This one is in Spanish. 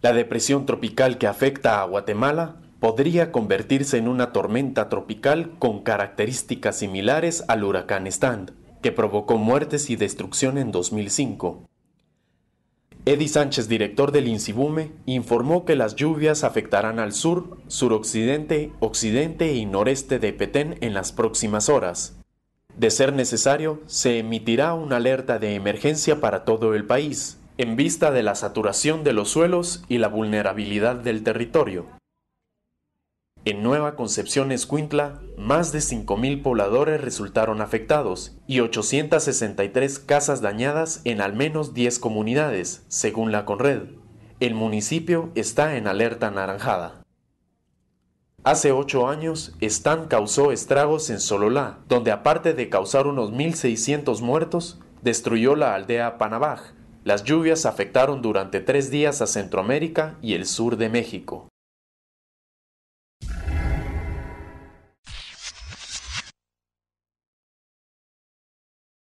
La depresión tropical que afecta a Guatemala podría convertirse en una tormenta tropical con características similares al huracán Stand, que provocó muertes y destrucción en 2005. Eddie Sánchez, director del INSIBUME, informó que las lluvias afectarán al sur, suroccidente, occidente y noreste de Petén en las próximas horas. De ser necesario, se emitirá una alerta de emergencia para todo el país, en vista de la saturación de los suelos y la vulnerabilidad del territorio. En Nueva Concepción Escuintla, más de 5.000 pobladores resultaron afectados y 863 casas dañadas en al menos 10 comunidades, según la Conred. El municipio está en alerta naranjada. Hace ocho años, Stan causó estragos en Sololá, donde aparte de causar unos 1.600 muertos, destruyó la aldea Panabaj, las lluvias afectaron durante tres días a Centroamérica y el sur de México.